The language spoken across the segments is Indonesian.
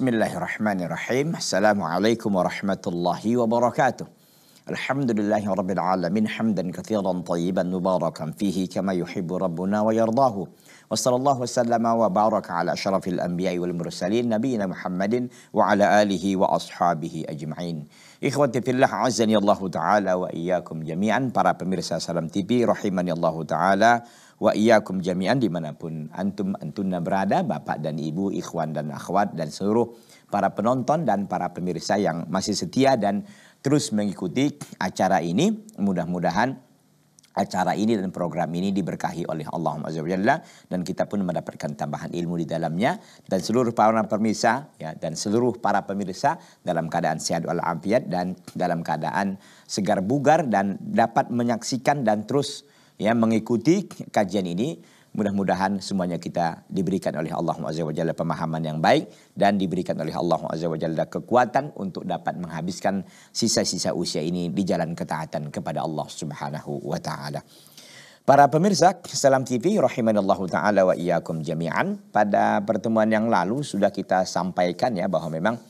بسم الله الرحمن الرحيم السلام عليكم ورحمة الله وبركاته الحمد لله رب العالمين حمدا كثيرا طيبا مباركا فيه كما يحب ربنا ويرضاه وصلى الله وسلم وبارك على أشرف الأنبياء والمرسلين نبينا محمد alihi wa ashabihi أجمعين Ikhwati fillah azani Allah Ta'ala wa iyyakum jami'an para pemirsa Salam TV rahimani Allah Ta'ala wa iyyakum jami'an dimanapun antum antunna berada bapak dan ibu ikhwan dan akhwat dan seluruh para penonton dan para pemirsa yang masih setia dan terus mengikuti acara ini mudah-mudahan acara ini dan program ini diberkahi oleh Allah Azza Jalla dan kita pun mendapatkan tambahan ilmu di dalamnya dan seluruh para pemirsa ya dan seluruh para pemirsa dalam keadaan sehat walafiat dan dalam keadaan segar bugar dan dapat menyaksikan dan terus ya mengikuti kajian ini Mudah-mudahan semuanya kita diberikan oleh Allah Azza wa Jalla pemahaman yang baik dan diberikan oleh Allah Azza wa Jalla kekuatan untuk dapat menghabiskan sisa-sisa usia ini di jalan ketaatan kepada Allah Subhanahu wa taala. Para pemirsa Salam TV rahimanallahu taala wa iyyakum jami'an. Pada pertemuan yang lalu sudah kita sampaikan ya bahwa memang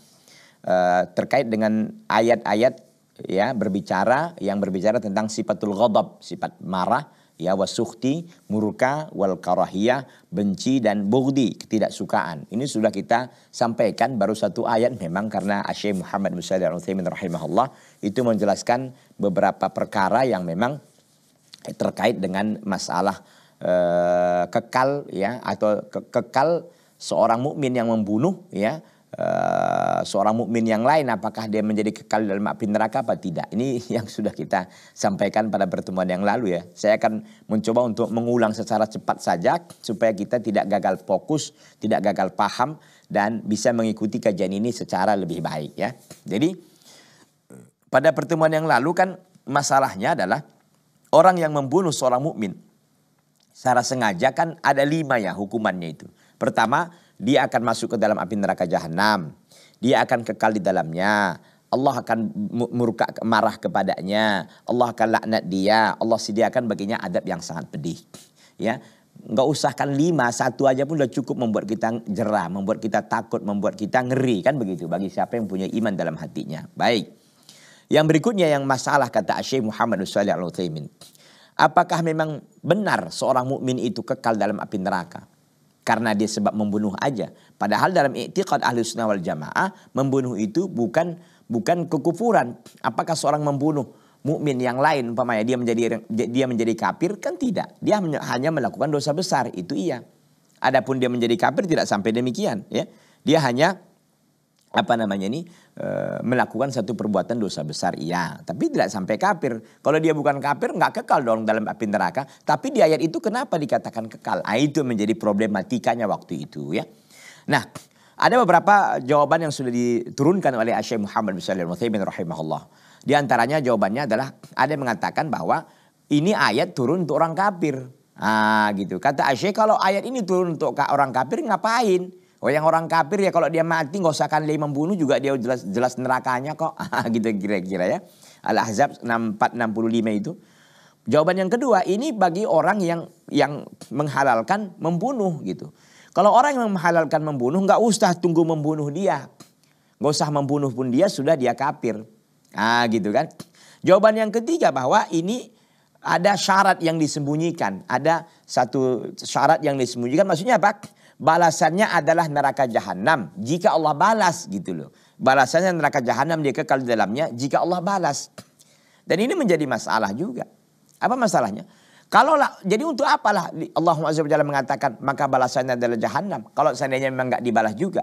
uh, terkait dengan ayat-ayat ya berbicara yang berbicara tentang sifatul ghadab, sifat marah ya wasukti, murka, wal karahiyah, benci dan bugdi, ketidaksukaan. Ini sudah kita sampaikan baru satu ayat memang karena Syekh Muhammad bin Shalih Al-Utsaimin rahimahullah itu menjelaskan beberapa perkara yang memang terkait dengan masalah eh, kekal ya atau ke kekal seorang mukmin yang membunuh ya Eh, seorang mukmin yang lain apakah dia menjadi kekal dalam api neraka apa tidak. Ini yang sudah kita sampaikan pada pertemuan yang lalu ya. Saya akan mencoba untuk mengulang secara cepat saja supaya kita tidak gagal fokus, tidak gagal paham dan bisa mengikuti kajian ini secara lebih baik ya. Jadi pada pertemuan yang lalu kan masalahnya adalah orang yang membunuh seorang mukmin secara sengaja kan ada lima ya hukumannya itu. Pertama dia akan masuk ke dalam api neraka jahanam. Dia akan kekal di dalamnya. Allah akan murka marah kepadanya. Allah akan laknat dia. Allah sediakan baginya adab yang sangat pedih. Ya, nggak usahkan lima, satu aja pun sudah cukup membuat kita jerah, membuat kita takut, membuat kita ngeri kan begitu bagi siapa yang punya iman dalam hatinya. Baik. Yang berikutnya yang masalah kata Syekh Muhammad Salih Al Apakah memang benar seorang mukmin itu kekal dalam api neraka? karena dia sebab membunuh aja. Padahal dalam i'tiqad ahli sunnah wal jamaah membunuh itu bukan bukan kekufuran. Apakah seorang membunuh mukmin yang lain umpamanya dia menjadi dia menjadi kafir kan tidak. Dia hanya melakukan dosa besar itu iya. Adapun dia menjadi kafir tidak sampai demikian ya. Dia hanya apa namanya ini e, melakukan satu perbuatan dosa besar iya tapi tidak sampai kafir kalau dia bukan kafir nggak kekal dong dalam api neraka tapi di ayat itu kenapa dikatakan kekal nah, itu menjadi problematikanya waktu itu ya nah ada beberapa jawaban yang sudah diturunkan oleh Asy Muhammad bin Shalih Al-Utsaimin rahimahullah di antaranya jawabannya adalah ada yang mengatakan bahwa ini ayat turun untuk orang kafir ah gitu kata Asy kalau ayat ini turun untuk orang kafir ngapain Oh yang orang kafir ya kalau dia mati nggak usah kan membunuh juga dia jelas jelas nerakanya kok. Ah, gitu kira-kira ya. Al-Ahzab puluh lima itu. Jawaban yang kedua ini bagi orang yang yang menghalalkan membunuh gitu. Kalau orang yang menghalalkan membunuh nggak usah tunggu membunuh dia. Nggak usah membunuh pun dia sudah dia kafir. Ah gitu kan. Jawaban yang ketiga bahwa ini ada syarat yang disembunyikan. Ada satu syarat yang disembunyikan. Maksudnya apa? balasannya adalah neraka jahanam jika Allah balas gitu loh. Balasannya neraka jahanam dia kekal di dalamnya jika Allah balas. Dan ini menjadi masalah juga. Apa masalahnya? Kalau lah, jadi untuk apalah Allah SWT mengatakan maka balasannya adalah jahanam. Kalau seandainya memang nggak dibalas juga.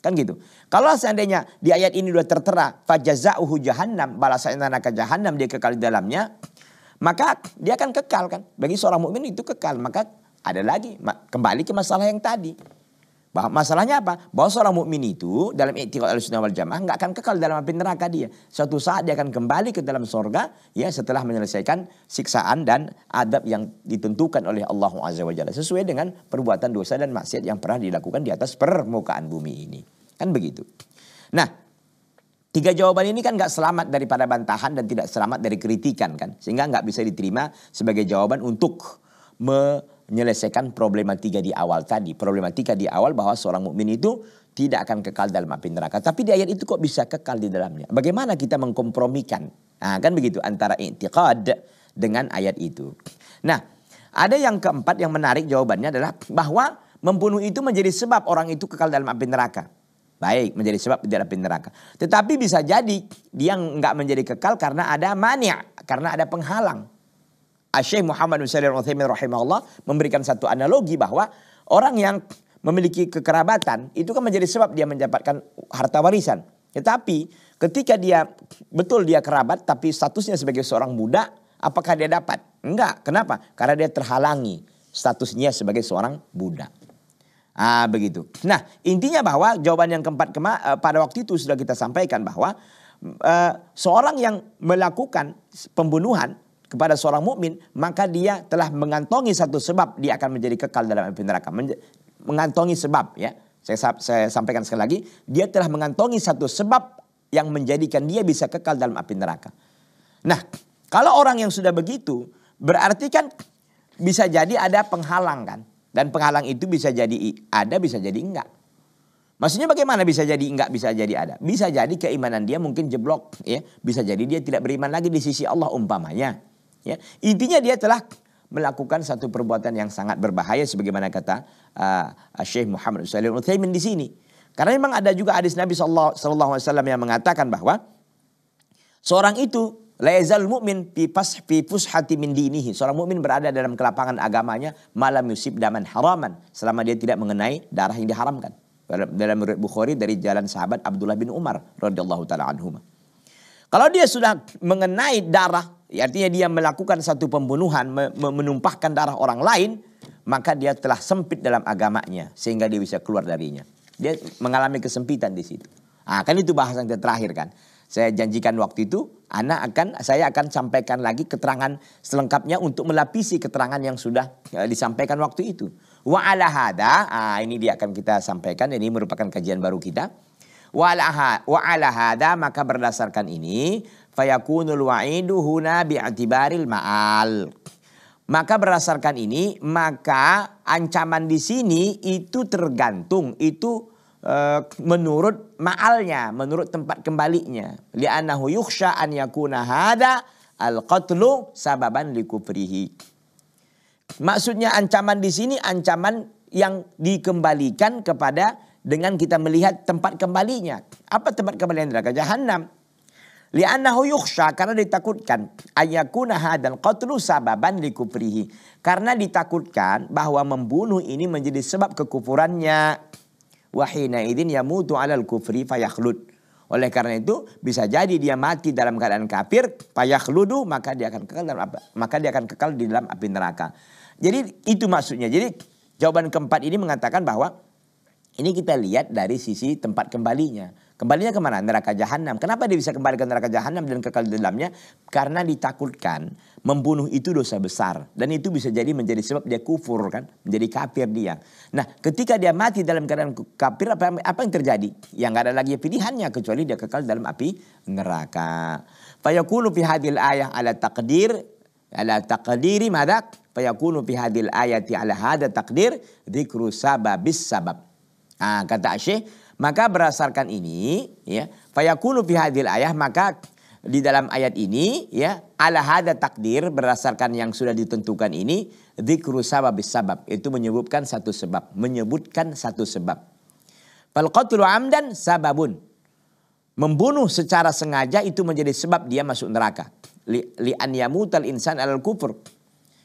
Kan gitu. Kalau seandainya di ayat ini sudah tertera fajazauhu jahannam, balasannya neraka jahanam dia kekal di dalamnya, maka dia akan kekal kan. Bagi seorang mukmin itu kekal, maka ada lagi kembali ke masalah yang tadi. Bahwa masalahnya apa? Bahwa seorang mukmin itu dalam i'tiqad al-sunnah wal jamaah nggak akan kekal dalam api neraka dia. Suatu saat dia akan kembali ke dalam surga ya setelah menyelesaikan siksaan dan adab yang ditentukan oleh Allah Azza wa Jalla sesuai dengan perbuatan dosa dan maksiat yang pernah dilakukan di atas permukaan bumi ini. Kan begitu. Nah, tiga jawaban ini kan nggak selamat daripada bantahan dan tidak selamat dari kritikan kan. Sehingga nggak bisa diterima sebagai jawaban untuk me menyelesaikan problematika di awal tadi. Problematika di awal bahwa seorang mukmin itu tidak akan kekal dalam api neraka. Tapi di ayat itu kok bisa kekal di dalamnya? Bagaimana kita mengkompromikan? Nah, kan begitu antara intiqad dengan ayat itu. Nah, ada yang keempat yang menarik jawabannya adalah bahwa membunuh itu menjadi sebab orang itu kekal dalam api neraka. Baik, menjadi sebab di dalam api neraka. Tetapi bisa jadi dia nggak menjadi kekal karena ada mania, karena ada penghalang. Ah, Syekh Muhammad bin Shalih al rahimahullah memberikan satu analogi bahwa orang yang memiliki kekerabatan itu kan menjadi sebab dia mendapatkan harta warisan. Tetapi ketika dia betul dia kerabat tapi statusnya sebagai seorang budak, apakah dia dapat? Enggak. Kenapa? Karena dia terhalangi statusnya sebagai seorang budak. Ah begitu. Nah intinya bahwa jawaban yang keempat kema eh, pada waktu itu sudah kita sampaikan bahwa uh, seorang yang melakukan pembunuhan kepada seorang mukmin, maka dia telah mengantongi satu sebab dia akan menjadi kekal dalam api neraka. Men mengantongi sebab ya. Saya, saya sampaikan sekali lagi, dia telah mengantongi satu sebab yang menjadikan dia bisa kekal dalam api neraka. Nah, kalau orang yang sudah begitu, berarti kan bisa jadi ada penghalang kan? Dan penghalang itu bisa jadi ada, bisa jadi enggak. Maksudnya bagaimana bisa jadi enggak bisa jadi ada? Bisa jadi keimanan dia mungkin jeblok ya, bisa jadi dia tidak beriman lagi di sisi Allah umpamanya. Ya. Intinya dia telah melakukan satu perbuatan yang sangat berbahaya sebagaimana kata uh, Syekh Muhammad Sallallahu Utsaimin di sini. Karena memang ada juga hadis Nabi saw yang mengatakan bahwa seorang itu Laizal mukmin pipas pipus hati min ini. Seorang mukmin berada dalam kelapangan agamanya malam yusib daman haraman selama dia tidak mengenai darah yang diharamkan. Dalam riwayat Bukhari dari jalan sahabat Abdullah bin Umar radhiyallahu taala anhu. Kalau dia sudah mengenai darah artinya dia melakukan satu pembunuhan, menumpahkan darah orang lain, maka dia telah sempit dalam agamanya sehingga dia bisa keluar darinya. Dia mengalami kesempitan di situ. Nah, kan itu bahasan yang terakhir kan. Saya janjikan waktu itu, anak akan saya akan sampaikan lagi keterangan selengkapnya untuk melapisi keterangan yang sudah e, disampaikan waktu itu. Wa ala hada, ah, ini dia akan kita sampaikan. Ini merupakan kajian baru kita. Wa ala hadha maka berdasarkan ini fayakunul wa'idu huna bi'atibaril ma'al. Maka berdasarkan ini maka ancaman di sini itu tergantung itu e, menurut ma'alnya, menurut tempat kembalinya. Li'annahu yukhsha an yakuna hada al-qatlu sababan likufrihi. Maksudnya ancaman di sini ancaman yang dikembalikan kepada dengan kita melihat tempat kembalinya. Apa tempat kembali neraka? Jahannam. Li'annahu yukhsha karena ditakutkan ayakuna hadal qatlu sababan likufrihi. Karena ditakutkan bahwa membunuh ini menjadi sebab kekufurannya. Wahina idin yamutu alal kufri fayakhlud. Oleh karena itu bisa jadi dia mati dalam keadaan kafir, fayakhludu maka dia akan kekal dalam maka dia akan kekal di dalam api neraka. Jadi itu maksudnya. Jadi jawaban keempat ini mengatakan bahwa ini kita lihat dari sisi tempat kembalinya. Kembalinya kemana? Neraka jahanam. Kenapa dia bisa kembali ke neraka jahanam dan kekal di dalamnya? Karena ditakutkan membunuh itu dosa besar. Dan itu bisa jadi menjadi sebab dia kufur kan. Menjadi kafir dia. Nah ketika dia mati dalam keadaan kafir apa, apa yang terjadi? Yang gak ada lagi pilihannya kecuali dia kekal dalam api neraka. Fayakunu fi hadil ayah ala takdir. Ala takdiri madak. Fayakunu fi hadil ayati ala hada takdir. Zikru sababis sabab. Nah, kata Syekh, maka berdasarkan ini ya, fayakunu fi hadil ayah maka di dalam ayat ini ya ala hada takdir berdasarkan yang sudah ditentukan ini dzikru sababis sabab itu menyebutkan satu sebab menyebutkan satu sebab fal qatlu amdan sababun membunuh secara sengaja itu menjadi sebab dia masuk neraka li, li an yamutal insan al kufur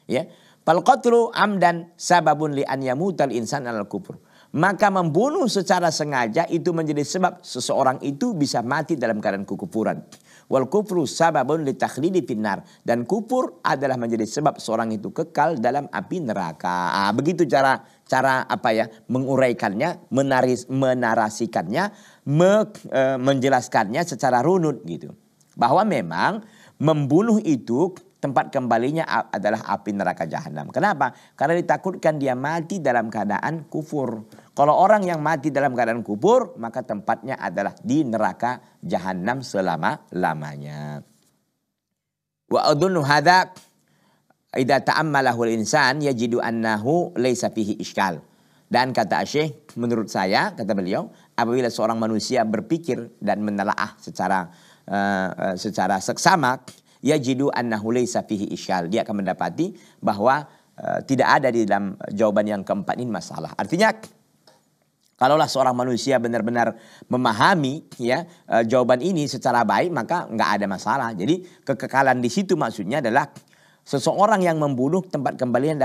ya fal qatlu amdan sababun li an yamutal insan al kufur maka membunuh secara sengaja itu menjadi sebab seseorang itu bisa mati dalam keadaan kekufuran. Wal kufru sababun litakhlidi finnar. Dan kufur adalah menjadi sebab seorang itu kekal dalam api neraka. Ah, begitu cara cara apa ya menguraikannya, menaris, menarasikannya, me, e, menjelaskannya secara runut gitu. Bahwa memang membunuh itu tempat kembalinya adalah api neraka jahanam. Kenapa? Karena ditakutkan dia mati dalam keadaan kufur. Kalau orang yang mati dalam keadaan kubur, maka tempatnya adalah di neraka jahanam selama-lamanya. Wa adunnu hadak ida ta'ammalahu al-insan yajidu annahu laisa fihi iskal. Dan kata Asyik, menurut saya, kata beliau, apabila seorang manusia berpikir dan menelaah secara uh, secara seksama, yajidu annahu laisa fihi iskal. Dia akan mendapati bahwa uh, tidak ada di dalam jawaban yang keempat ini masalah. Artinya Kalaulah seorang manusia benar-benar memahami ya e, jawaban ini secara baik maka nggak ada masalah. Jadi kekekalan di situ maksudnya adalah seseorang yang membunuh tempat kembalian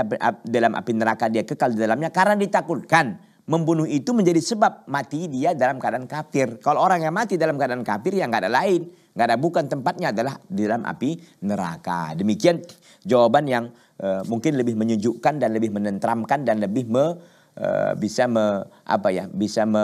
dalam api neraka dia kekal di dalamnya karena ditakutkan membunuh itu menjadi sebab mati dia dalam keadaan kafir. Kalau orang yang mati dalam keadaan kafir yang nggak ada lain, nggak ada bukan tempatnya adalah di dalam api neraka. Demikian jawaban yang e, mungkin lebih menyejukkan dan lebih menentramkan dan lebih me, Eh, bisa me, apa ya bisa me,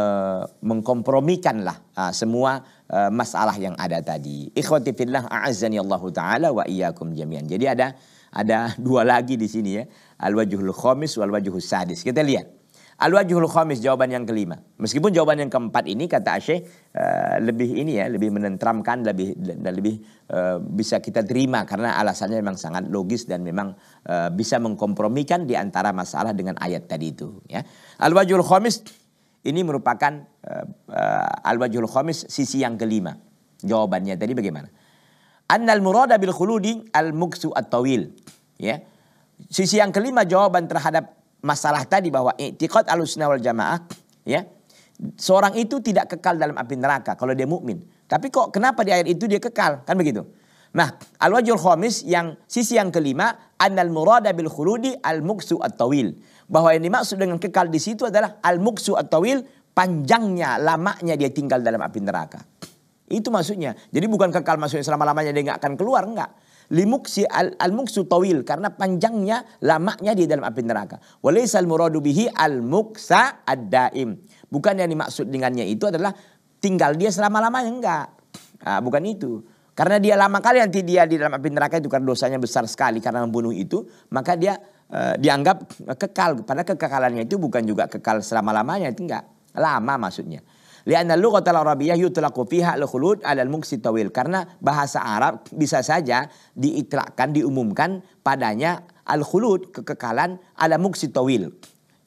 mengkompromikan lah uh, semua uh, masalah yang ada tadi. Ikhwati fillah a'azzani Allah taala wa iyyakum jami'an. Jadi ada ada dua lagi di sini ya. Al-wajhul khamis wal wajhus sadis. Kita lihat. Al-wajhul khamis jawaban yang kelima. Meskipun jawaban yang keempat ini kata Asyik uh, lebih ini ya, lebih menentramkan, lebih dan lebih uh, bisa kita terima karena alasannya memang sangat logis dan memang uh, bisa mengkompromikan di antara masalah dengan ayat tadi itu ya. Al-wajhul khamis ini merupakan uh, uh, al-wajhul khamis sisi yang kelima. Jawabannya tadi bagaimana? Annal murada bil khuludi al-muksu at-tawil. Ya. Sisi yang kelima jawaban terhadap masalah tadi bahwa i'tiqad al-sunnah wal jamaah ya seorang itu tidak kekal dalam api neraka kalau dia mukmin. Tapi kok kenapa di ayat itu dia kekal? Kan begitu. Nah, al-wajhul khamis yang sisi yang kelima annal murada bil khuludi al-muksu at-tawil. Bahwa yang dimaksud dengan kekal di situ adalah al-muksu at-tawil panjangnya, lamanya dia tinggal dalam api neraka. Itu maksudnya. Jadi bukan kekal maksudnya selama-lamanya dia nggak akan keluar, enggak limuksi al, al muksu tawil karena panjangnya lamanya di dalam api neraka. Walaisal muradu bihi al muksa ad Bukan yang dimaksud dengannya itu adalah tinggal dia selama-lamanya enggak. Nah, bukan itu. Karena dia lama kali nanti dia di dalam api neraka itu karena dosanya besar sekali karena membunuh itu, maka dia eh, dianggap kekal. Padahal kekekalannya itu bukan juga kekal selama-lamanya, itu enggak. Lama maksudnya. Lianna al Arabiyah yutlaqu fiha al-khulud 'ala al-muksi tawil. Karena bahasa Arab bisa saja diitlakkan, diumumkan padanya al-khulud kekekalan 'ala muksi tawil.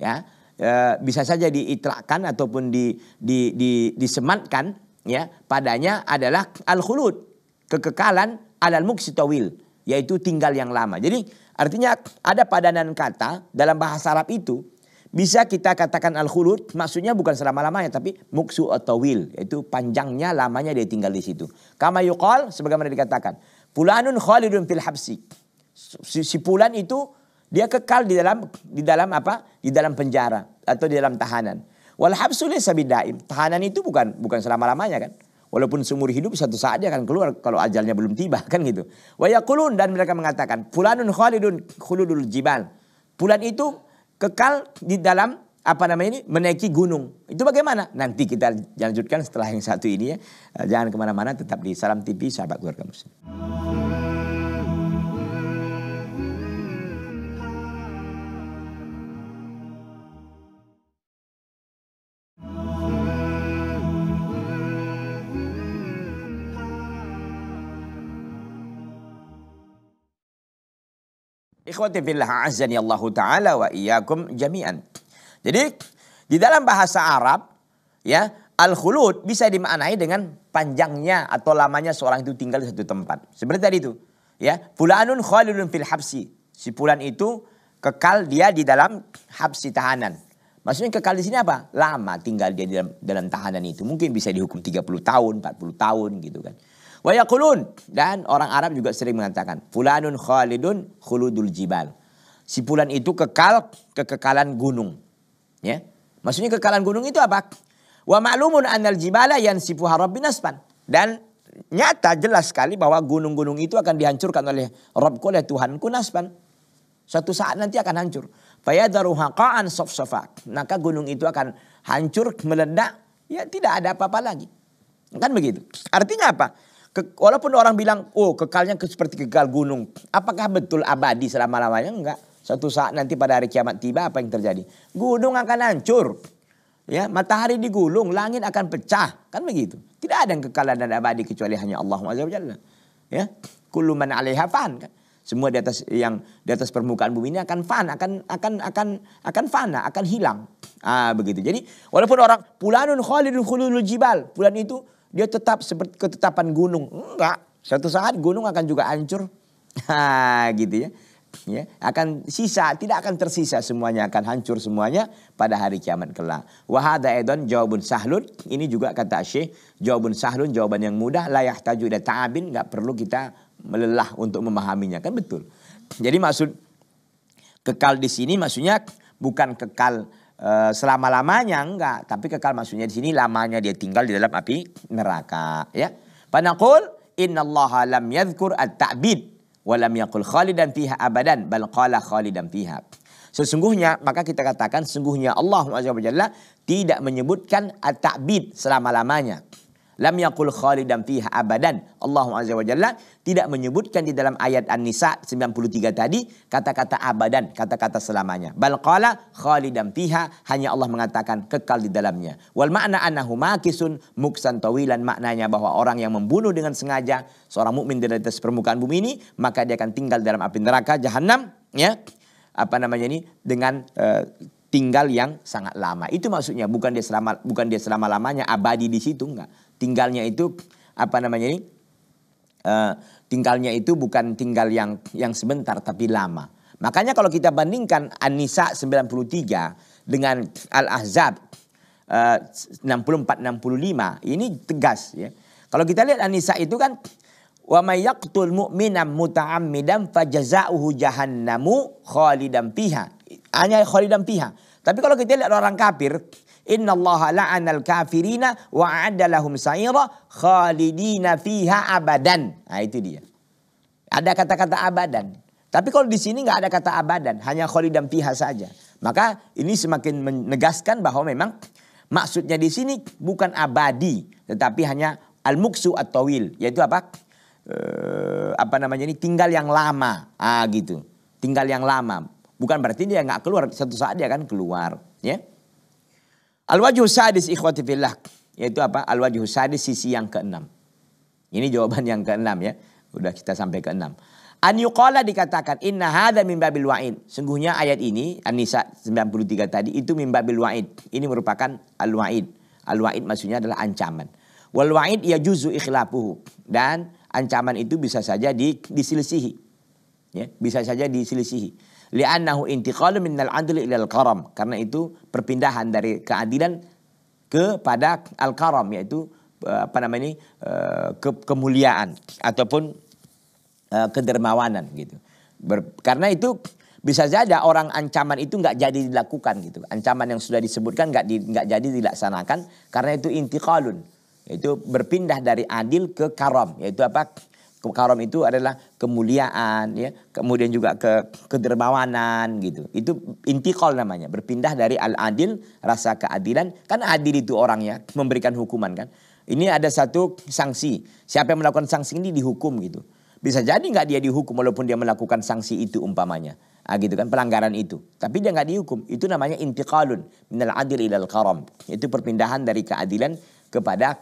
Ya. E, bisa saja diitlakkan ataupun di, di, di, disematkan ya padanya adalah al-khulud kekekalan 'ala al-muksi tawil yaitu tinggal yang lama. Jadi artinya ada padanan kata dalam bahasa Arab itu bisa kita katakan al-khulud, maksudnya bukan selama-lamanya tapi muksu atau wil, yaitu panjangnya lamanya dia tinggal di situ. Kama yuqal sebagaimana dikatakan, Pulanun khalidun fil habsi. Si, si Pulan itu dia kekal di dalam di dalam apa? Di dalam penjara atau di dalam tahanan. Wal habsu laysa bidaim. Tahanan itu bukan bukan selama-lamanya kan. Walaupun seumur hidup satu saat dia akan keluar kalau ajalnya belum tiba kan gitu. Wa yaqulun dan mereka mengatakan fulanun khalidun khuludul jibal. Fulan itu kekal di dalam apa namanya ini menaiki gunung. Itu bagaimana? Nanti kita lanjutkan setelah yang satu ini ya. Eh, jangan kemana-mana, tetap di Salam TV, sahabat keluarga muslim. Ikhwati fillah azani Allah taala wa iyyakum jami'an. Jadi di dalam bahasa Arab ya al-khulud bisa dimaknai dengan panjangnya atau lamanya seorang itu tinggal di satu tempat. Seperti tadi itu ya fulanun khalidun fil habsi. Si fulan itu kekal dia di dalam habsi tahanan. Maksudnya kekal di sini apa? Lama tinggal dia di dalam, dalam tahanan itu. Mungkin bisa dihukum 30 tahun, 40 tahun gitu kan. Wayakulun dan orang Arab juga sering mengatakan fulanun khalidun khuludul jibal. Si fulan itu kekal kekekalan gunung. Ya. Maksudnya kekekalan gunung itu apa? Wa ma'lumun anal jibala yansifuha rabbin binaspan Dan nyata jelas sekali bahwa gunung-gunung itu akan dihancurkan oleh Rabbku oleh Tuhanku nasban. Suatu saat nanti akan hancur. Fayadaruha sof-sofak. Maka gunung itu akan hancur, meledak. Ya tidak ada apa-apa lagi. Kan begitu. Artinya apa? Ke, walaupun orang bilang, oh kekalnya seperti kekal gunung. Apakah betul abadi selama-lamanya? Enggak. Suatu saat nanti pada hari kiamat tiba apa yang terjadi? Gunung akan hancur. Ya, matahari digulung, langit akan pecah. Kan begitu. Tidak ada yang kekal dan abadi kecuali hanya Allah Jalla, Ya. Kuluman man 'alaiha fan Semua di atas yang di atas permukaan bumi ini akan fan, akan akan akan akan fana, akan hilang. Ah, begitu. Jadi, walaupun orang pulanun khalidul khululul jibal, pulan itu dia tetap seperti ketetapan gunung. Enggak. Suatu saat gunung akan juga hancur. Nah, gitu ya. Ya, akan sisa, tidak akan tersisa semuanya, akan hancur semuanya pada hari kiamat kelak. Wahada edon jawabun sahlun, ini juga kata Syekh, jawabun sahlun jawaban yang mudah, layah taju dan ta'abin, nggak perlu kita melelah untuk memahaminya, kan betul. Jadi maksud kekal di sini maksudnya bukan kekal Eh, selama-lamanya enggak, tapi kekal maksudnya di sini lamanya dia tinggal di dalam api neraka ya. inna innallaha lam yadhkur at-ta'bid wa lam yaqul khalidan fiha abadan bal qala khalidan fiha. Sesungguhnya maka kita katakan sesungguhnya Allah Azza wa tidak menyebutkan at-ta'bid selama-lamanya. Lam yakul khalidam fiha abadan. Allah Azza wa Jalla tidak menyebutkan di dalam ayat An-Nisa 93 tadi kata-kata abadan, kata-kata selamanya. Bal qala khalidam fiha hanya Allah mengatakan kekal di dalamnya. Wal makna annahu makisun muksan tawilan maknanya bahwa orang yang membunuh dengan sengaja seorang mukmin di atas permukaan bumi ini maka dia akan tinggal dalam api neraka jahanam ya apa namanya ini dengan uh, tinggal yang sangat lama. Itu maksudnya bukan dia selama bukan dia selama lamanya abadi di situ enggak tinggalnya itu apa namanya ini? Uh, tinggalnya itu bukan tinggal yang yang sebentar tapi lama. Makanya kalau kita bandingkan An-Nisa 93 dengan Al-Ahzab uh, 64 65 ini tegas ya. Kalau kita lihat an itu kan wa may yaqtul mu'mina muta'ammidan fajaza'uhu jahannamu khalidam fiha. Hanya Khalidam fiha. Tapi kalau kita lihat orang kafir Innallaha la'anal kafirina wa adalahum sa'ira khalidina fiha abadan. Nah itu dia. Ada kata-kata abadan. Tapi kalau di sini nggak ada kata abadan, hanya khalidam fiha saja. Maka ini semakin menegaskan bahwa memang maksudnya di sini bukan abadi, tetapi hanya al-muksu at-tawil. yaitu apa? E, apa namanya ini tinggal yang lama, ah gitu. Tinggal yang lama. Bukan berarti dia nggak keluar, satu saat dia akan keluar, ya. Al-wajhu sadis ikhwati fillah. Yaitu apa? Al-wajhu sadis sisi yang keenam. Ini jawaban yang keenam ya. Udah kita sampai keenam. An yuqala dikatakan inna hadza min babil wa'id. Sungguhnya ayat ini An-Nisa 93 tadi itu min babil wa'id. Ini merupakan al-wa'id. Al-wa'id maksudnya adalah ancaman. Wal wa'id ya juzu ikhlafuhu Dan ancaman itu bisa saja di, diselisihi ya bisa saja diselisihi li'annahu intiqalu minnal adli ilal karam karena itu perpindahan dari keadilan kepada al karam yaitu eh, apa namanya ini eh, ke, kemuliaan ataupun eh, kedermawanan gitu Ber, karena itu bisa saja orang ancaman itu nggak jadi dilakukan gitu ancaman yang sudah disebutkan nggak di, nggak jadi dilaksanakan karena itu intiqalun itu berpindah dari adil ke karam yaitu apa Karom itu adalah kemuliaan, ya, kemudian juga ke kedermawanan gitu. Itu intikal namanya, berpindah dari al-adil rasa keadilan. Kan adil itu orangnya memberikan hukuman kan. Ini ada satu sanksi. Siapa yang melakukan sanksi ini dihukum gitu. Bisa jadi nggak dia dihukum walaupun dia melakukan sanksi itu umpamanya. Ah, gitu kan pelanggaran itu. Tapi dia nggak dihukum. Itu namanya intiqalun minal adil ilal karam. Itu perpindahan dari keadilan kepada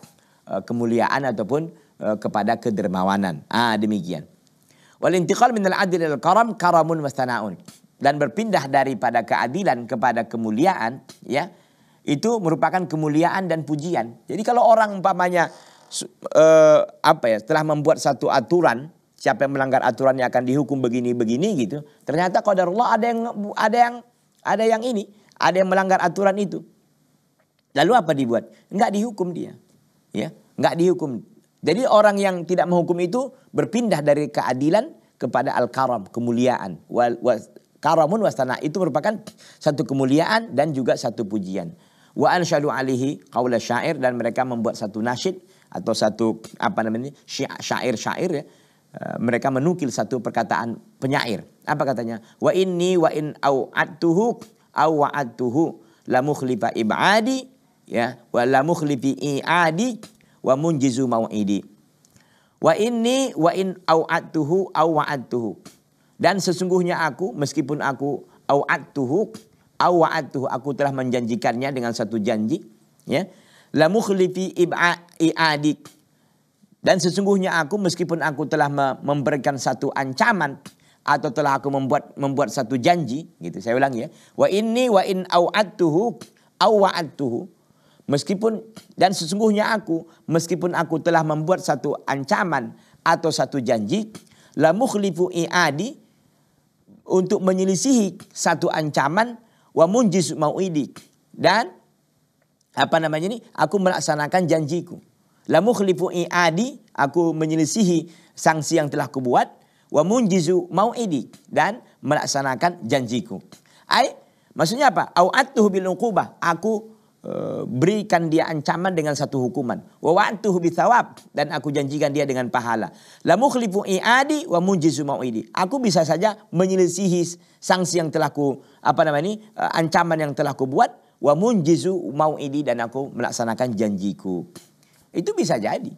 uh, kemuliaan ataupun Eh, kepada kedermawanan. Ah demikian. Wal intiqal al adil al karam karamun wastanaun. Dan berpindah daripada keadilan kepada kemuliaan ya itu merupakan kemuliaan dan pujian. Jadi kalau orang umpamanya uh, apa ya setelah membuat satu aturan siapa yang melanggar aturan yang akan dihukum begini begini gitu. Ternyata qadarullah ada yang ada yang ada yang ini, ada yang melanggar aturan itu. Lalu apa dibuat? Enggak dihukum dia. Ya, enggak dihukum. Jadi orang yang tidak menghukum itu berpindah dari keadilan kepada al-karam, kemuliaan. Wal, wa, karamun wastana itu merupakan satu kemuliaan dan juga satu pujian. Wa ansyadu alihi kaulah syair dan mereka membuat satu nasyid atau satu apa namanya syair-syair ya. Eh, mereka menukil satu perkataan penyair. Apa katanya? Wa inni wa in atuhu au atuhu la mukhlifa ibadi ya wa la mukhlifi i'adi wa munjizu mau'idi. Wa inni wa in au'attuhu au wa'attuhu. Dan sesungguhnya aku meskipun aku au'attuhu au wa'attuhu aku telah menjanjikannya dengan satu janji ya. La mukhlifi iadik Dan sesungguhnya aku meskipun aku telah memberikan satu ancaman atau telah aku membuat membuat satu janji gitu saya ulangi ya wa inni wa in au'attuhu au wa'attuhu Meskipun dan sesungguhnya aku meskipun aku telah membuat satu ancaman atau satu janji la mukhlifu i'adi untuk menyelisihi satu ancaman wa munjiz mauidi dan apa namanya ini aku melaksanakan janjiku la mukhlifu i'adi aku menyelisihi sanksi yang telah kubuat wa munjizu mauidi dan melaksanakan janjiku ai maksudnya apa au atuhu bil aku Eh, berikan dia ancaman dengan satu hukuman. Wa bithawab dan aku janjikan dia dengan pahala. La mukhlifu i'adi wa munjizu ma'idi. Aku bisa saja menyelisihi sanksi yang telah ku apa namanya ini eh, ancaman yang telah ku buat wa munjizu ma'idi dan aku melaksanakan janjiku. Itu bisa jadi.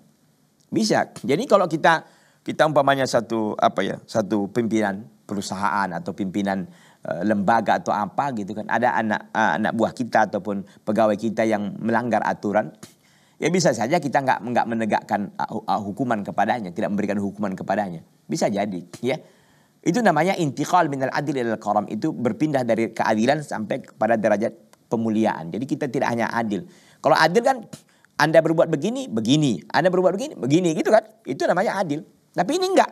Bisa. Jadi kalau kita kita umpamanya satu apa ya, satu pimpinan perusahaan atau pimpinan Eh, lembaga atau apa gitu kan ada anak eh, anak buah kita ataupun pegawai kita yang melanggar aturan ya bisa saja kita nggak nggak menegakkan eh, hukuman kepadanya tidak memberikan hukuman kepadanya bisa jadi ya itu namanya intikal minal adil ilal karam itu berpindah dari keadilan sampai kepada derajat pemuliaan jadi kita tidak hanya adil kalau adil kan anda berbuat begini begini anda berbuat begini begini gitu kan itu namanya adil tapi ini enggak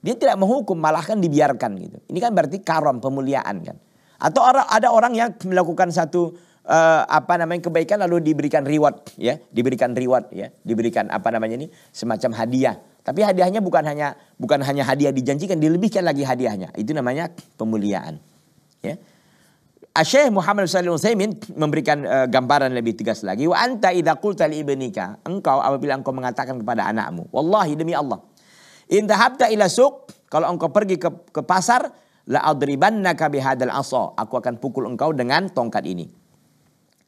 dia tidak menghukum, malah kan dibiarkan gitu. Ini kan berarti karom, pemuliaan kan. Atau ada orang yang melakukan satu uh, apa namanya kebaikan lalu diberikan reward ya, diberikan reward ya, diberikan apa namanya ini semacam hadiah. Tapi hadiahnya bukan hanya bukan hanya hadiah dijanjikan, dilebihkan lagi hadiahnya. Itu namanya pemuliaan. Ya. Asyih Muhammad Sallallahu Alaihi Wasallam memberikan uh, gambaran lebih tegas lagi. Wa anta idakul qulta ibnika, engkau apabila engkau mengatakan kepada anakmu, wallahi demi Allah, Indahabta ila suq, kalau engkau pergi ke, ke pasar, la adribannaka bihadal aso Aku akan pukul engkau dengan tongkat ini.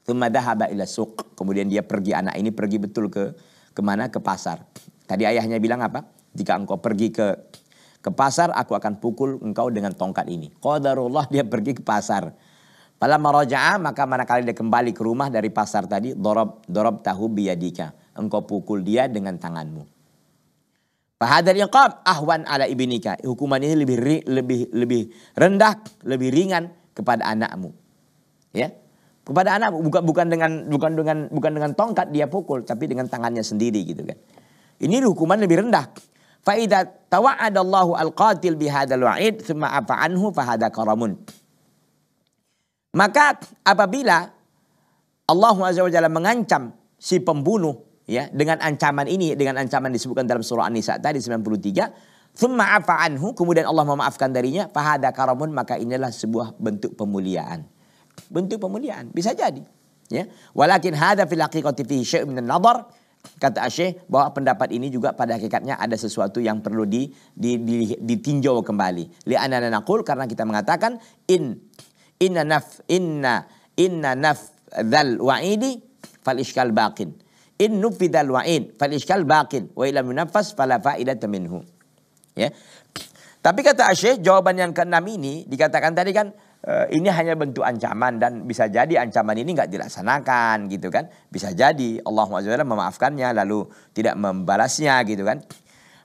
Thumma dahaba ila suq. Kemudian dia pergi anak ini pergi betul ke kemana ke pasar. Tadi ayahnya bilang apa? Jika engkau pergi ke ke pasar aku akan pukul engkau dengan tongkat ini. Qadarullah dia pergi ke pasar. Pala maraja'a maka manakala dia kembali ke rumah dari pasar tadi, dorob dorob tahu biyadika. Engkau pukul dia dengan tanganmu yang iqab ahwan ala ibinika. Hukuman ini lebih lebih lebih rendah, lebih ringan kepada anakmu. Ya. Kepada anakmu bukan bukan dengan bukan dengan bukan dengan tongkat dia pukul tapi dengan tangannya sendiri gitu kan. Ini hukuman lebih rendah. Fa idza tawa'adallahu al-qatil bihadzal wa'id tsumma afa anhu fahada karamun. Maka apabila Allah Azza wa Jalla mengancam si pembunuh ya dengan ancaman ini dengan ancaman disebutkan dalam surah An-Nisa tadi 93 thumma afa anhu kemudian Allah memaafkan darinya fahada karamun maka inilah sebuah bentuk pemuliaan bentuk pemuliaan bisa jadi ya walakin hada fil haqiqati fihi syai' min nadhar kata Syekh bahwa pendapat ini juga pada hakikatnya ada sesuatu yang perlu di, di, di ditinjau kembali li ananakul karena kita mengatakan in inna naf inna inna naf dzal wa'idi fal iskal baqin In nufidal wa'id fal iskal baqin wa ila munaffas fala fa'idata minhu. Ya. Tapi kata Asyik jawaban yang keenam ini dikatakan tadi kan eh, ini hanya bentuk ancaman dan bisa jadi ancaman ini nggak dilaksanakan gitu kan bisa jadi Allah SWT memaafkannya lalu tidak membalasnya gitu kan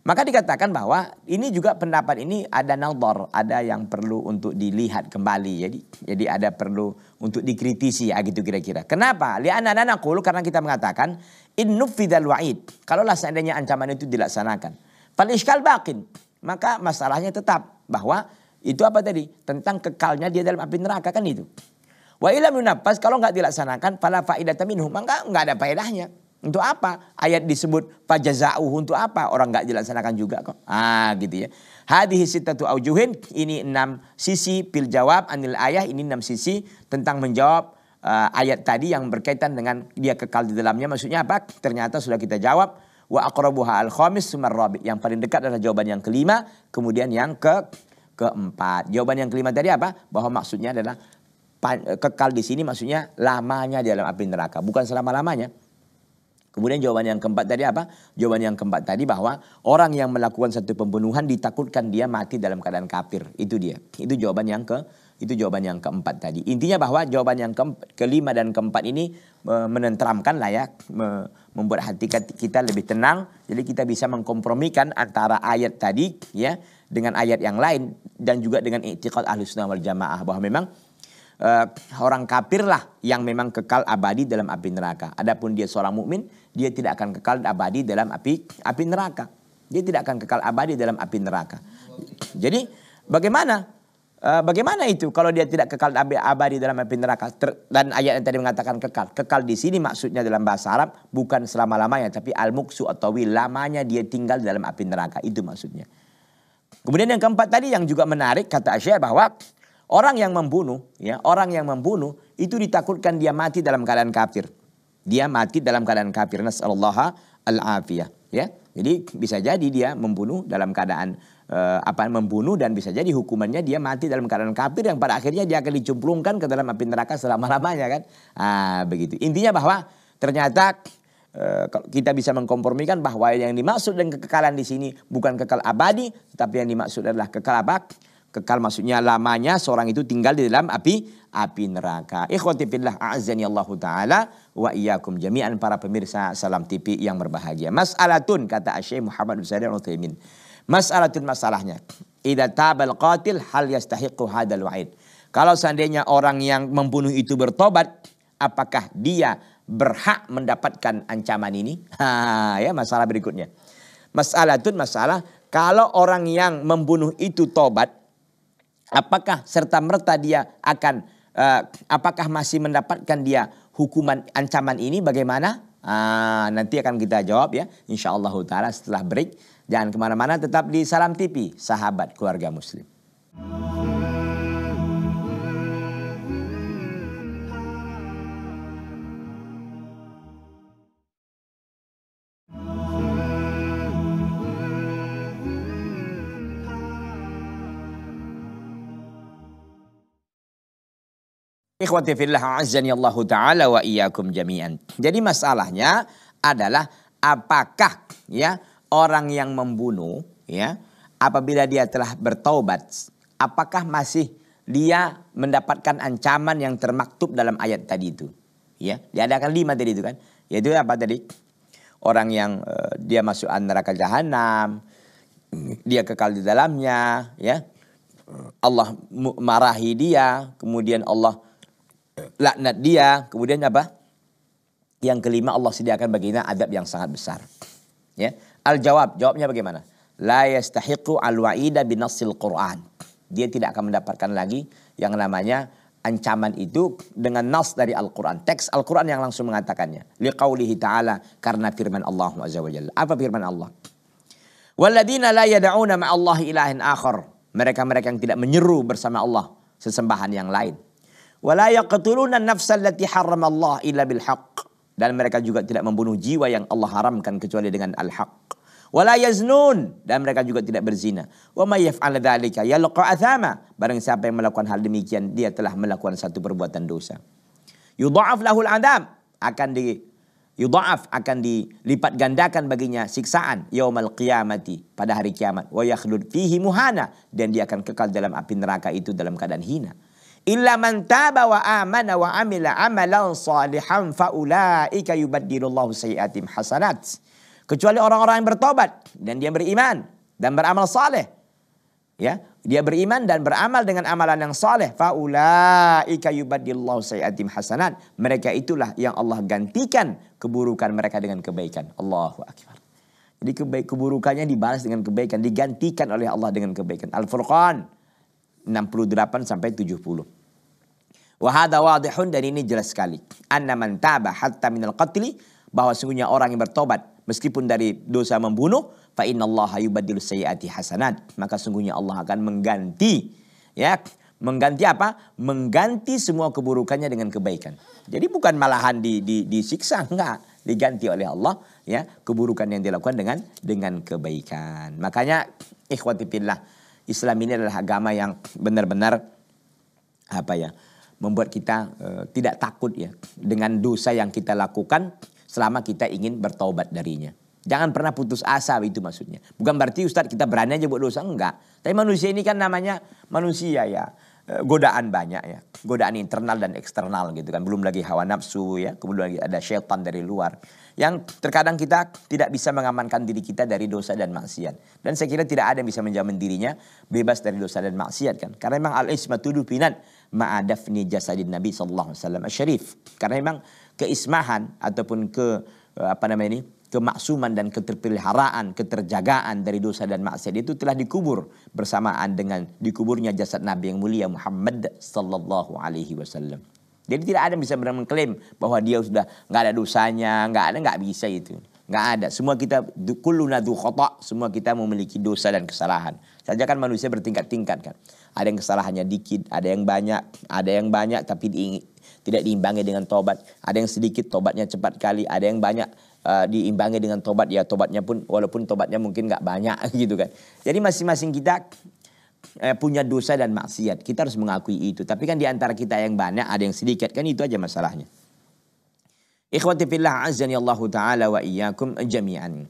maka dikatakan bahwa ini juga pendapat ini ada nador, ada yang perlu untuk dilihat kembali. Jadi jadi ada perlu untuk dikritisi ya gitu kira-kira. Kenapa? Li'anana kulu karena kita mengatakan innufidal wa'id. Kalaulah seandainya ancaman itu dilaksanakan. Fal iskal bakin. Maka masalahnya tetap bahwa itu apa tadi? Tentang kekalnya dia dalam api neraka kan itu. Wa ilam kalau nggak dilaksanakan fala faidata minhu maka nggak ada faedahnya. Untuk apa? Ayat disebut fajaza'uh untuk apa? Orang nggak dilaksanakan juga kok. Ah gitu ya. Hadhihi sitatu aujuhin ini enam sisi pil jawab anil ayah ini enam sisi tentang menjawab uh, ayat tadi yang berkaitan dengan dia kekal di dalamnya maksudnya apa? Ternyata sudah kita jawab wa akrobuha al khamis sumar Yang paling dekat adalah jawaban yang kelima, kemudian yang ke keempat. Jawaban yang kelima tadi apa? Bahwa maksudnya adalah kekal di sini maksudnya lamanya di dalam api neraka, bukan selama-lamanya. Kemudian jawaban yang keempat tadi apa? Jawaban yang keempat tadi bahwa orang yang melakukan satu pembunuhan ditakutkan dia mati dalam keadaan kafir. Itu dia. Itu jawaban yang ke itu jawaban yang keempat tadi. Intinya bahwa jawaban yang keempat, kelima dan keempat ini e, menenteramkan lah ya, membuat hati kita lebih tenang. Jadi kita bisa mengkompromikan antara ayat tadi ya dengan ayat yang lain dan juga dengan i'tiqad Ahlussunnah wal jamaah bahwa memang uh, orang kafirlah yang memang kekal abadi dalam api neraka. Adapun dia seorang mukmin, dia tidak akan kekal abadi dalam api api neraka. Dia tidak akan kekal abadi dalam api neraka. Jadi bagaimana eh, bagaimana itu kalau dia tidak kekal abadi dalam api neraka dan ayat yang tadi mengatakan kekal. Kekal di sini maksudnya dalam bahasa Arab bukan selama-lamanya tapi al-muksu atau lamanya dia tinggal dalam api neraka itu maksudnya. Kemudian yang keempat tadi yang juga menarik kata Asy'ar bahwa orang yang membunuh ya, orang yang membunuh itu ditakutkan dia mati dalam keadaan kafir dia mati dalam keadaan kafir. Nasallallahu al-afiyah. Ya, jadi bisa jadi dia membunuh dalam keadaan uh, apa membunuh dan bisa jadi hukumannya dia mati dalam keadaan kafir yang pada akhirnya dia akan dicemplungkan ke dalam api neraka selama lamanya kan. Ah begitu. Intinya bahwa ternyata eh, kita bisa mengkompromikan bahwa yang dimaksud dengan kekekalan di sini bukan kekal abadi, tetapi yang dimaksud adalah kekal abak, kekal maksudnya lamanya seorang itu tinggal di dalam api api neraka. Ikhwati fillah a'azzani Allah taala wa iyyakum jami'an para pemirsa Salam TV yang berbahagia. Mas'alatun kata Syekh Muhammad bin Shalih Al-Utsaimin. Mas'alatun masalahnya. Idza tabal qatil hal yastahiqu hadzal wa'id. Kalau seandainya orang yang membunuh itu bertobat, apakah dia berhak mendapatkan ancaman ini? Ha, ya masalah berikutnya. Mas'alatun masalah kalau orang yang membunuh itu tobat, apakah serta merta dia akan uh, apakah masih mendapatkan dia hukuman ancaman ini bagaimana? Ah, nanti akan kita jawab ya. Insya Allah utara setelah break. Jangan kemana-mana tetap di Salam TV, sahabat keluarga muslim. Ikhwati fillah azani Allahu taala wa iyyakum jami'an. Jadi masalahnya adalah apakah ya orang yang membunuh ya apabila dia telah bertaubat apakah masih dia mendapatkan ancaman yang termaktub dalam ayat tadi itu ya diadakan lima tadi itu kan yaitu apa tadi orang yang uh, dia masuk neraka jahanam dia kekal di dalamnya ya Allah marahi dia kemudian Allah laknat dia. Kemudian apa? Yang kelima Allah sediakan baginya adab yang sangat besar. Ya. Al jawab, jawabnya bagaimana? La yastahiqu al wa'ida binasil Quran. Dia tidak akan mendapatkan lagi yang namanya ancaman itu dengan nas dari Al-Quran. Teks Al-Quran yang langsung mengatakannya. Liqaulihi ta'ala karena firman Allah azza wa jalla. Apa firman Allah? Walladina la yada'una ma'allahi ilahin akhar. Mereka-mereka yang tidak menyeru bersama Allah sesembahan yang lain. Wala yaqtuluna nafsal lati haramallah illa bil haqq. Dan mereka juga tidak membunuh jiwa yang Allah haramkan kecuali dengan al-haq. Wala yaznun. Dan mereka juga tidak berzina. Wa may yaf'al dzalika yalqa athama. Barang siapa yang melakukan hal demikian, dia telah melakukan satu perbuatan dosa. Yudha'af lahul adab akan di yudha'af akan dilipat gandakan baginya siksaan yaumal qiyamati pada hari kiamat wa yakhlud fihi muhana dan dia akan kekal dalam api neraka itu dalam keadaan hina. Illa man taba wa amana wa amila amalan salihan faulaika yubaddilullahu sayiatim hasanat. Kecuali orang-orang yang bertobat dan dia beriman dan beramal saleh. Ya, dia beriman dan beramal dengan amalan yang saleh. Faulaika yubaddilullahu sayiatim hasanat. Mereka itulah yang Allah gantikan keburukan mereka dengan kebaikan. Allahu akbar. Jadi kebaik, keburukannya dibalas dengan kebaikan, digantikan oleh Allah dengan kebaikan. Al-Furqan 68 sampai 70. Wahada wadihun dan ini jelas sekali. Anna man taba hatta minal qatli. Bahwa sungguhnya orang yang bertobat meskipun dari dosa membunuh. Fa inna Allah yubadilu sayyati hasanat. Maka sungguhnya Allah akan mengganti. Ya, mengganti apa? Mengganti semua keburukannya dengan kebaikan. Jadi bukan malahan di, di, disiksa, enggak. Diganti oleh Allah ya keburukan yang dilakukan dengan dengan kebaikan. Makanya ikhwati Islam ini adalah agama yang benar-benar apa ya? membuat kita uh, tidak takut ya dengan dosa yang kita lakukan selama kita ingin bertobat darinya. Jangan pernah putus asa itu maksudnya. Bukan berarti Ustadz kita berani aja buat dosa enggak. Tapi manusia ini kan namanya manusia ya. Eh, godaan banyak ya. Godaan internal dan eksternal gitu kan. Belum lagi hawa nafsu ya. Kemudian lagi ada syaitan dari luar. Yang terkadang kita tidak bisa mengamankan diri kita dari dosa dan maksiat. Dan saya kira tidak ada yang bisa menjamin dirinya bebas dari dosa dan maksiat kan. Karena memang al-ismatudu pinat ma'adafni jasadin Nabi sallallahu alaihi wasallam syarif. Karena memang keismahan ataupun ke eh, apa namanya ini kemaksuman dan keterpeliharaan, keterjagaan dari dosa dan maksiat itu telah dikubur bersamaan dengan dikuburnya jasad Nabi yang mulia Muhammad sallallahu alaihi wasallam. Jadi tidak ada yang bisa mengklaim bahwa dia sudah nggak ada dosanya, nggak ada nggak bisa itu. Nggak ada. Semua kita kulunadu du semua kita memiliki dosa dan kesalahan. Saja kan manusia bertingkat-tingkat kan. Ada yang kesalahannya dikit, ada yang banyak, ada yang banyak tapi di, tidak diimbangi dengan tobat. Ada yang sedikit tobatnya cepat kali, ada yang banyak uh, diimbangi dengan tobat ya tobatnya pun walaupun tobatnya mungkin nggak banyak gitu kan. Jadi masing-masing kita eh, punya dosa dan maksiat. Kita harus mengakui itu. Tapi kan di antara kita yang banyak ada yang sedikit kan itu aja masalahnya. Ikhwati fillah azani Allah taala wa iyyakum jami'an.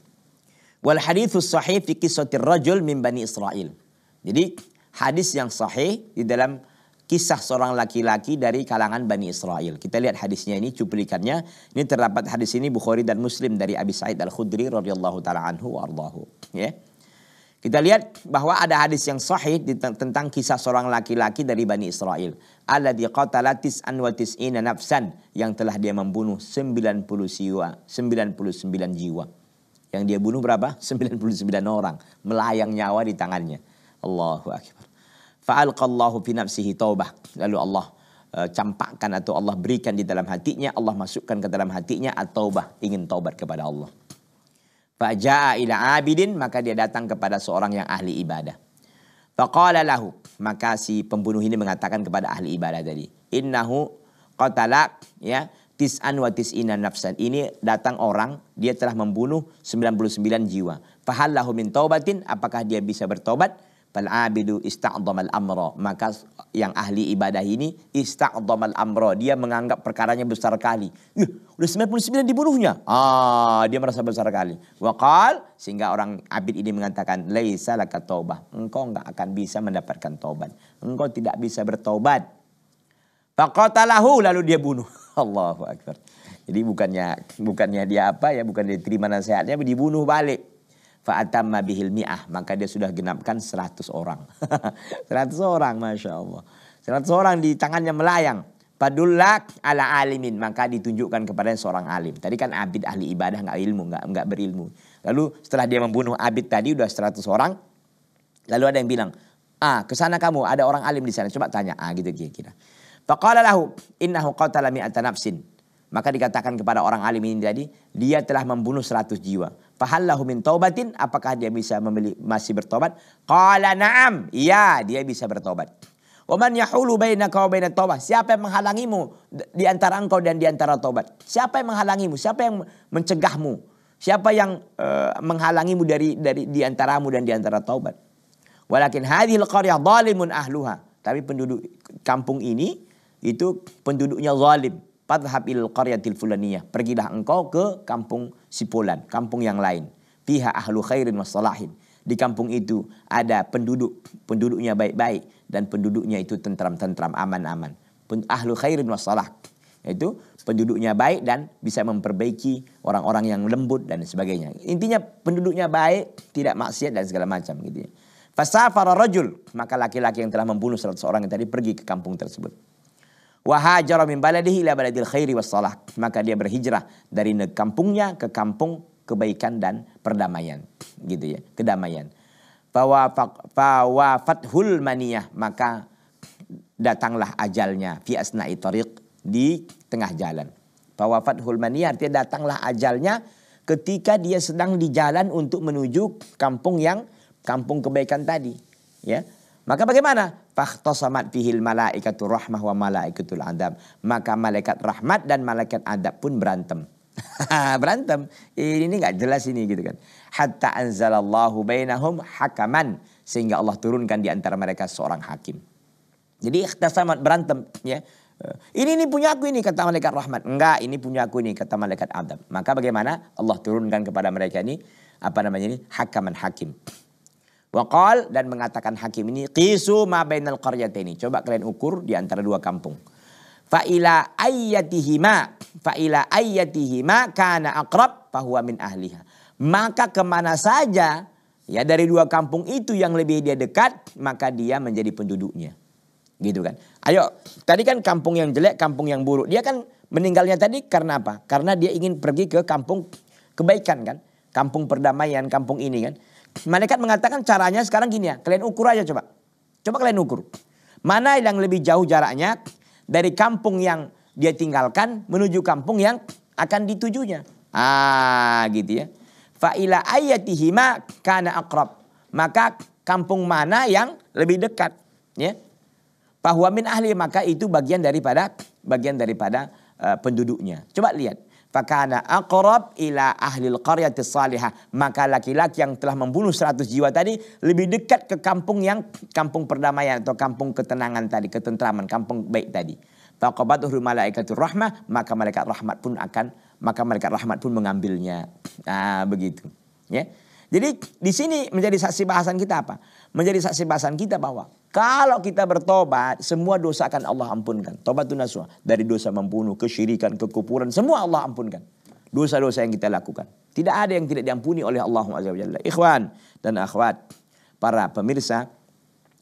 Wal hadithus sahih fi qissatir rajul min Bani Israel. Jadi hadis yang sahih di dalam kisah seorang laki-laki dari kalangan Bani Israel. Kita lihat hadisnya ini, cuplikannya. Ini terdapat hadis ini Bukhari dan Muslim dari Abi Sa'id Al-Khudri radhiyallahu taala anhu ardahu. Ya. Yeah. Kita lihat bahwa ada hadis yang sahih tentang kisah seorang laki-laki dari Bani Israel. qatalatis anwatis ina Yang telah dia membunuh 90 jiwa. 99 jiwa. Yang dia bunuh berapa? 99 orang. Melayang nyawa di tangannya. Allahu Akbar. Fa'alqallahu fi nafsihi taubah. Lalu Allah eh, campakkan atau Allah berikan di dalam hatinya. Allah masukkan ke dalam hatinya at-taubah. Ingin taubat kepada Allah. Faja'a ila abidin maka dia datang kepada seorang yang ahli ibadah. Faqala lahu maka si pembunuh ini mengatakan kepada ahli ibadah tadi, innahu qatala, ya tis'an wa tis'ina nafsan. Ini datang orang dia telah membunuh 99 jiwa. Fahallahu min taubatin apakah dia bisa bertobat? Fal'abidu abidu ista'damal amra. Maka yang ahli ibadah ini ista'damal amra. Dia menganggap perkaranya besar kali. Yuh, udah 99 dibunuhnya. Ah, dia merasa besar kali. Waqal sehingga orang abid ini mengatakan laisa laka taubah. Engkau enggak akan bisa mendapatkan taubat. Engkau tidak bisa bertaubat. Faqatalahu lalu dia bunuh. Allahu akbar. Jadi bukannya bukannya dia apa ya, bukan diterima nasihatnya, dibunuh balik. Fa'atamma bihil mi'ah. Maka dia sudah genapkan 100 orang. 100 orang Masya Allah. 100 orang di tangannya melayang. Padulak ala alimin. Maka ditunjukkan kepada seorang alim. Tadi kan abid ahli ibadah nggak ilmu, nggak gak berilmu. Lalu setelah dia membunuh abid tadi udah 100 orang. Lalu ada yang bilang, ah ke sana kamu ada orang alim di sana. Coba tanya, ah gitu kira-kira. Faqala lahu innahu qatala mi'ata nafsin. Maka dikatakan kepada orang alim ini tadi, dia telah membunuh seratus jiwa. Fahallahu min taubatin, apakah dia bisa memilih, masih bertobat? Qala na'am, iya dia bisa bertobat. Wa man yahulu bainaka wa bainat siapa yang menghalangimu di antara engkau dan di antara taubat? Siapa yang menghalangimu? Siapa yang mencegahmu? Siapa yang uh, menghalangimu dari dari di antaramu dan di antara taubat? Walakin hadhil qaryah zalimun ahluha. Tapi penduduk kampung ini itu penduduknya zalim Padhabil qaryatil fulaniyah. Pergilah engkau ke kampung Sipulan, kampung yang lain. Pihak ahlu khairin wa Di kampung itu ada penduduk, penduduknya baik-baik dan penduduknya itu tentram-tentram, aman-aman. Ahlu khairin wa salah. Itu penduduknya baik dan bisa memperbaiki orang-orang yang lembut dan sebagainya. Intinya penduduknya baik, tidak maksiat dan segala macam gitu ya. Fasafara rajul, maka laki-laki yang telah membunuh 100 orang yang tadi pergi ke kampung tersebut. Wahajara min baladihi ila baladil khairi wassalah. Maka dia berhijrah dari kampungnya ke kampung kebaikan dan perdamaian. Gitu ya, kedamaian. Fawafathul maniyah. Maka datanglah ajalnya. Fi asna'i tariq. Di tengah jalan. Fawafathul maniyah artinya datanglah ajalnya ketika dia sedang di jalan untuk menuju kampung yang kampung kebaikan tadi. Ya, maka bagaimana? Fakhtasamat fihil malaikatu rahmah wa malaikatul adab. Maka malaikat rahmat dan malaikat adab pun berantem. berantem. Ini nggak jelas ini gitu kan. Hatta anzalallahu bainahum hakaman. Sehingga Allah turunkan di antara mereka seorang hakim. Jadi ikhtasamat berantem ya. Ini ini punya aku ini kata malaikat rahmat. Enggak, ini punya aku ini kata malaikat adab. Maka bagaimana Allah turunkan kepada mereka ini apa namanya ini hakaman hakim. Wakal dan mengatakan hakim ini kisu ma bainal qaryataini. Coba kalian ukur di antara dua kampung. Fa'ila ayyatihima fa'ila ayyatihima kana akrab fahuwa min ahliha. Maka kemana saja ya dari dua kampung itu yang lebih dia dekat maka dia menjadi penduduknya. Gitu kan. Ayo, tadi kan kampung yang jelek, kampung yang buruk. Dia kan meninggalnya tadi karena apa? Karena dia ingin pergi ke kampung kebaikan kan. Kampung perdamaian, kampung ini kan. Malaikat mengatakan caranya sekarang gini ya. Kalian ukur aja coba. Coba kalian ukur. Mana yang lebih jauh jaraknya dari kampung yang dia tinggalkan menuju kampung yang akan ditujunya. Ah gitu ya. Fa'ila ayatihima kana akrab. Maka kampung mana yang lebih dekat. Ya. Bahwa min ahli maka itu bagian daripada bagian daripada uh, penduduknya. Coba lihat. Fakana akorab ila ahli qaryati salihah. Maka laki-laki yang telah membunuh 100 jiwa tadi lebih dekat ke kampung yang kampung perdamaian atau kampung ketenangan tadi, ketentraman, kampung baik tadi. Faqabatuhu malaikatur rahmah, maka malaikat rahmat pun akan maka malaikat rahmat pun mengambilnya. Ah begitu. Ya. Yeah. Jadi di sini menjadi saksi bahasan kita apa? Menjadi saksi bahasan kita bahwa kalau kita bertobat, semua dosa akan Allah ampunkan. Tobat tunaswa dari dosa membunuh, kesyirikan, kekupuran semua Allah ampunkan. Dosa-dosa yang kita lakukan. Tidak ada yang tidak diampuni oleh Allah Azza Ikhwan dan akhwat, para pemirsa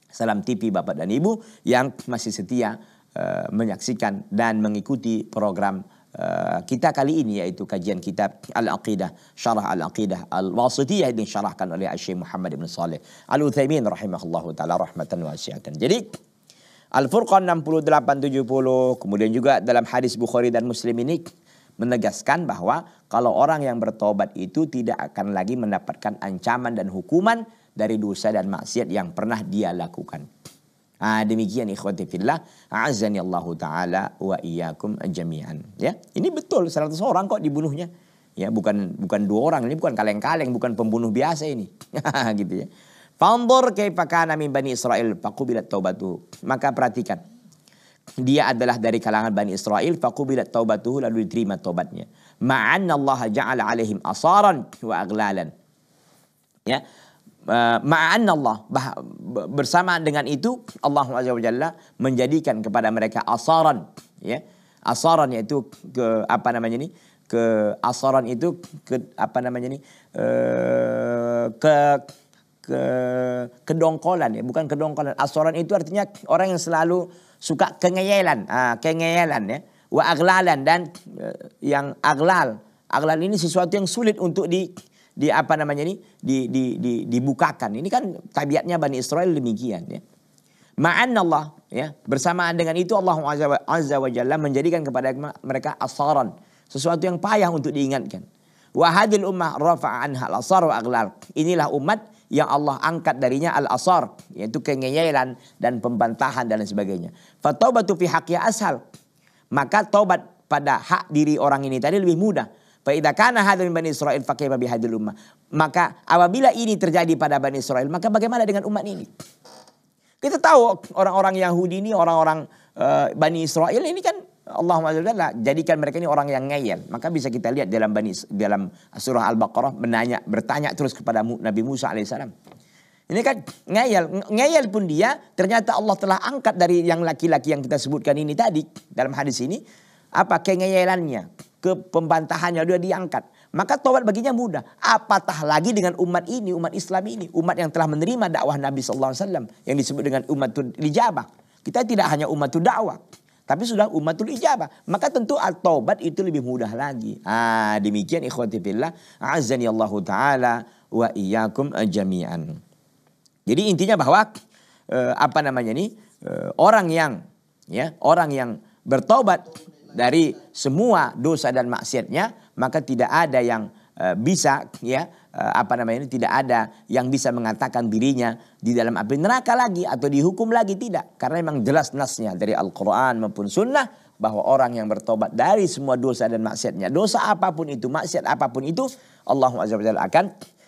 Salam TV Bapak dan Ibu yang masih setia eh, menyaksikan dan mengikuti program Eh, kita kali ini yaitu kajian kitab Al-Aqidah, Syarah Al-Aqidah Al-Wasitiyah yang disyarahkan oleh Syekh Muhammad bin Saleh Al-Utsaimin rahimahullahu taala rahmatan wasi'atan. Jadi Al-Furqan 68 70 kemudian juga dalam hadis Bukhari dan Muslim ini menegaskan bahwa kalau orang yang bertobat itu tidak akan lagi mendapatkan ancaman dan hukuman dari dosa dan maksiat yang pernah dia lakukan. Ah, demikian ikhwati fillah, azani Allah taala wa iyyakum jami'an. Ya, ini betul 100 orang kok dibunuhnya. Ya, bukan bukan dua orang, ini bukan kaleng-kaleng, bukan pembunuh biasa ini. gitu ya. Fandor kaifa kana min Bani Israel faqubilat taubatuhu. Maka perhatikan. Dia adalah dari kalangan Bani Israel faqubilat taubatuhu lalu diterima taubatnya. Ma'anna Allah ja'ala alaihim asaran wa aglalan. Ya. Eh, ma'an Allah bersama dengan itu Allah Azza menjadikan kepada mereka asaran ya asaran yaitu ke apa namanya ini ke asaran itu ke apa namanya ini eh, ke ke kedongkolan ya bukan kedongkolan asaran itu artinya orang yang selalu suka kengeyelan ah, kengeyelan ya wa aglalan dan eh, yang aglal aglal ini sesuatu yang sulit untuk di di apa namanya ini di, di, di, dibukakan. Ini kan tabiatnya Bani Israel demikian ya. Ma'an Allah ya bersamaan dengan itu Allah Azza wa Jalla menjadikan kepada mereka asaran sesuatu yang payah untuk diingatkan. Wahadil ummah rafa'an al asar wa aglar Inilah umat yang Allah angkat darinya al asar yaitu kengeyelan dan pembantahan dan sebagainya sebagainya. Fataubatu fi haqqi ashal. Maka taubat pada hak diri orang ini tadi lebih mudah Faidha kana Bani Israel faqih bi hadil ummah. Maka apabila ini terjadi pada Bani Israel, maka bagaimana dengan umat ini? Kita tahu orang-orang Yahudi ini, orang-orang uh, Bani Israel ini kan Allah Taala jadikan mereka ini orang yang ngeyel. Maka bisa kita lihat dalam Bani dalam surah Al-Baqarah menanya bertanya terus kepada Nabi Musa alaihissalam. Ini kan ngeyel, ngeyel pun dia ternyata Allah telah angkat dari yang laki-laki yang kita sebutkan ini tadi dalam hadis ini apa kengeyelannya, kepembantahannya dia diangkat. Maka tobat baginya mudah. Apatah lagi dengan umat ini, umat Islam ini, umat yang telah menerima dakwah Nabi SAW yang disebut dengan umatul ijabah. Kita tidak hanya umatul dakwah, tapi sudah umatul ijabah. Maka tentu at-taubat itu lebih mudah lagi. Ah, demikian ikhwati fillah, azani Allah taala wa iyyakum jami'an. Jadi intinya bahwa eh, apa namanya ini? Eh, orang yang ya, orang yang bertobat dari semua dosa dan maksiatnya, maka tidak ada yang eh, bisa ya eh, apa namanya ini tidak ada yang bisa mengatakan dirinya di dalam api neraka lagi atau dihukum lagi tidak karena memang jelas nasnya dari Al-Qur'an maupun sunnah bahwa orang yang bertobat dari semua dosa dan maksiatnya, dosa apapun itu, maksiat apapun itu, Allah Azza akan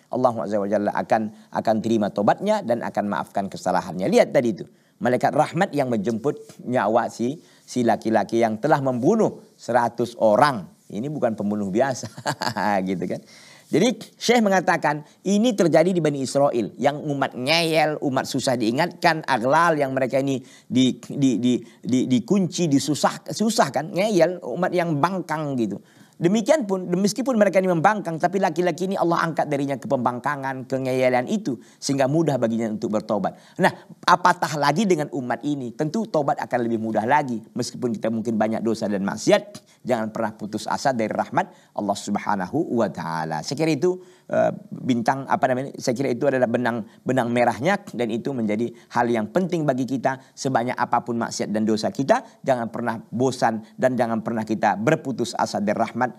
Allah Azza akan akan terima tobatnya dan akan maafkan kesalahannya. Lihat tadi itu, malaikat rahmat yang menjemput nyawa si si laki-laki yang telah membunuh 100 orang. Ini bukan pembunuh biasa gitu kan. Jadi Syekh mengatakan ini terjadi di Bani Israel yang umat ngeyel, umat susah diingatkan, aglal yang mereka ini di, di, di, di, dikunci, disusah, susah kan, ngeyel, umat yang bangkang gitu. Demikian pun, meskipun mereka ini membangkang, tapi laki-laki ini Allah angkat darinya ke pembangkangan, kengeyelan itu. Sehingga mudah baginya untuk bertobat. Nah, apatah lagi dengan umat ini. Tentu tobat akan lebih mudah lagi. Meskipun kita mungkin banyak dosa dan maksiat. Jangan pernah putus asa dari rahmat Allah subhanahu wa ta'ala. Sekiranya itu, Eh, bintang apa namanya saya kira itu adalah benang benang merahnya dan itu menjadi hal yang penting bagi kita sebanyak apapun maksiat dan dosa kita jangan pernah bosan dan jangan pernah kita berputus asa dari rahmat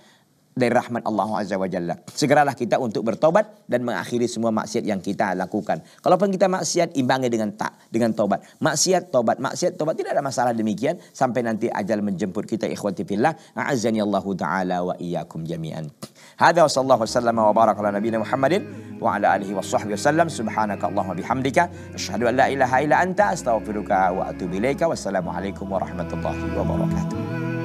dari rahmat Allah Azza wa Jalla. Segeralah kita untuk bertobat dan mengakhiri semua maksiat yang kita lakukan. Kalaupun kita maksiat imbangi dengan tak dengan tobat. Maksiat tobat, maksiat tobat tidak ada masalah demikian sampai nanti ajal menjemput kita ikhwati fillah. A'azani Allah taala wa iyyakum jami'an. Hadza sallallahu wasallam wa baraka ala nabiyina Muhammadin wa ala alihi washabbihi wasallam. Subhanaka Allahumma bihamdika asyhadu an la ilaha illa anta astaghfiruka wa atubu ilaika. Wassalamualaikum warahmatullahi wabarakatuh.